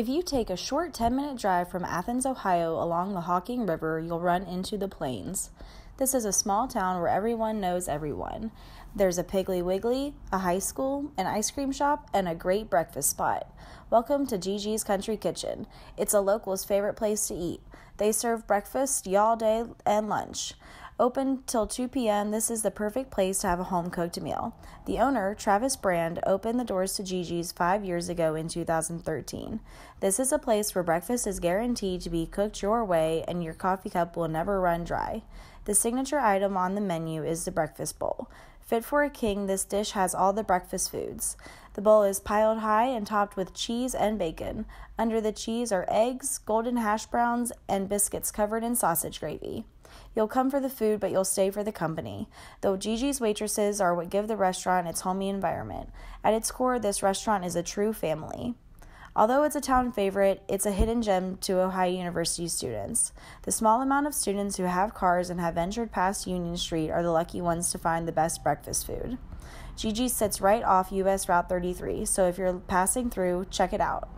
If you take a short 10 minute drive from Athens, Ohio, along the Hawking River, you'll run into the plains. This is a small town where everyone knows everyone. There's a Piggly Wiggly, a high school, an ice cream shop, and a great breakfast spot. Welcome to Gigi's Country Kitchen. It's a local's favorite place to eat. They serve breakfast, you all day, and lunch. Open till 2 p.m., this is the perfect place to have a home cooked meal. The owner, Travis Brand, opened the doors to Gigi's five years ago in 2013. This is a place where breakfast is guaranteed to be cooked your way and your coffee cup will never run dry. The signature item on the menu is the breakfast bowl. Fit for a king, this dish has all the breakfast foods. The bowl is piled high and topped with cheese and bacon. Under the cheese are eggs, golden hash browns, and biscuits covered in sausage gravy. You'll come for the food, but you'll stay for the company. Though Gigi's waitresses are what give the restaurant its homey environment, at its core, this restaurant is a true family. Although it's a town favorite, it's a hidden gem to Ohio University students. The small amount of students who have cars and have ventured past Union Street are the lucky ones to find the best breakfast food. Gigi sits right off US Route 33, so if you're passing through, check it out.